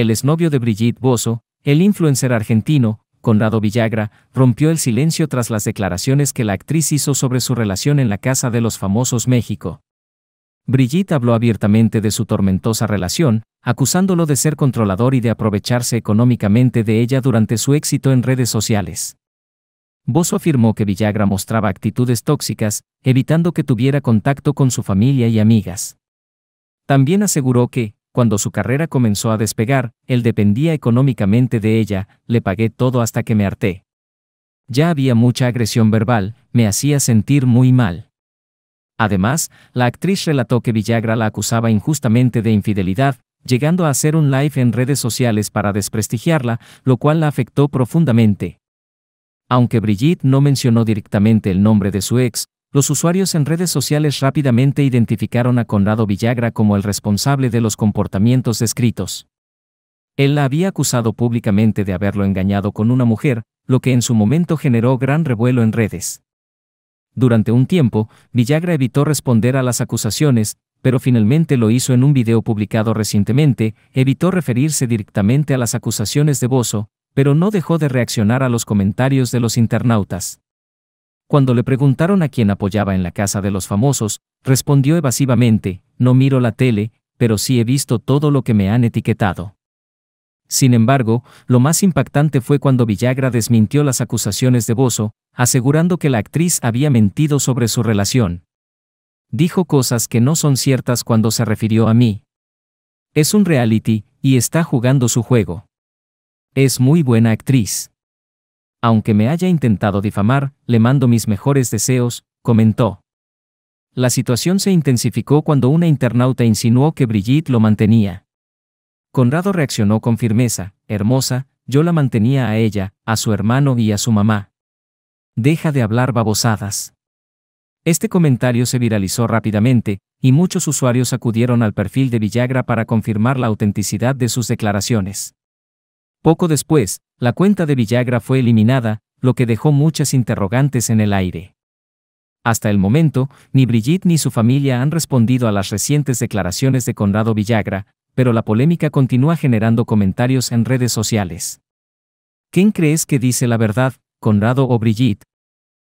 el exnovio de Brigitte Bozo, el influencer argentino, Conrado Villagra, rompió el silencio tras las declaraciones que la actriz hizo sobre su relación en la Casa de los Famosos México. Brigitte habló abiertamente de su tormentosa relación, acusándolo de ser controlador y de aprovecharse económicamente de ella durante su éxito en redes sociales. Bozo afirmó que Villagra mostraba actitudes tóxicas, evitando que tuviera contacto con su familia y amigas. También aseguró que, cuando su carrera comenzó a despegar, él dependía económicamente de ella, le pagué todo hasta que me harté. Ya había mucha agresión verbal, me hacía sentir muy mal. Además, la actriz relató que Villagra la acusaba injustamente de infidelidad, llegando a hacer un live en redes sociales para desprestigiarla, lo cual la afectó profundamente. Aunque Brigitte no mencionó directamente el nombre de su ex, los usuarios en redes sociales rápidamente identificaron a Conrado Villagra como el responsable de los comportamientos descritos. Él la había acusado públicamente de haberlo engañado con una mujer, lo que en su momento generó gran revuelo en redes. Durante un tiempo, Villagra evitó responder a las acusaciones, pero finalmente lo hizo en un video publicado recientemente, evitó referirse directamente a las acusaciones de Bozo, pero no dejó de reaccionar a los comentarios de los internautas. Cuando le preguntaron a quién apoyaba en la casa de los famosos, respondió evasivamente, no miro la tele, pero sí he visto todo lo que me han etiquetado. Sin embargo, lo más impactante fue cuando Villagra desmintió las acusaciones de Bozo, asegurando que la actriz había mentido sobre su relación. Dijo cosas que no son ciertas cuando se refirió a mí. Es un reality, y está jugando su juego. Es muy buena actriz aunque me haya intentado difamar, le mando mis mejores deseos, comentó. La situación se intensificó cuando una internauta insinuó que Brigitte lo mantenía. Conrado reaccionó con firmeza, hermosa, yo la mantenía a ella, a su hermano y a su mamá. Deja de hablar babosadas. Este comentario se viralizó rápidamente, y muchos usuarios acudieron al perfil de Villagra para confirmar la autenticidad de sus declaraciones. Poco después, la cuenta de Villagra fue eliminada, lo que dejó muchas interrogantes en el aire. Hasta el momento, ni Brigitte ni su familia han respondido a las recientes declaraciones de Conrado Villagra, pero la polémica continúa generando comentarios en redes sociales. ¿Quién crees que dice la verdad, Conrado o Brigitte?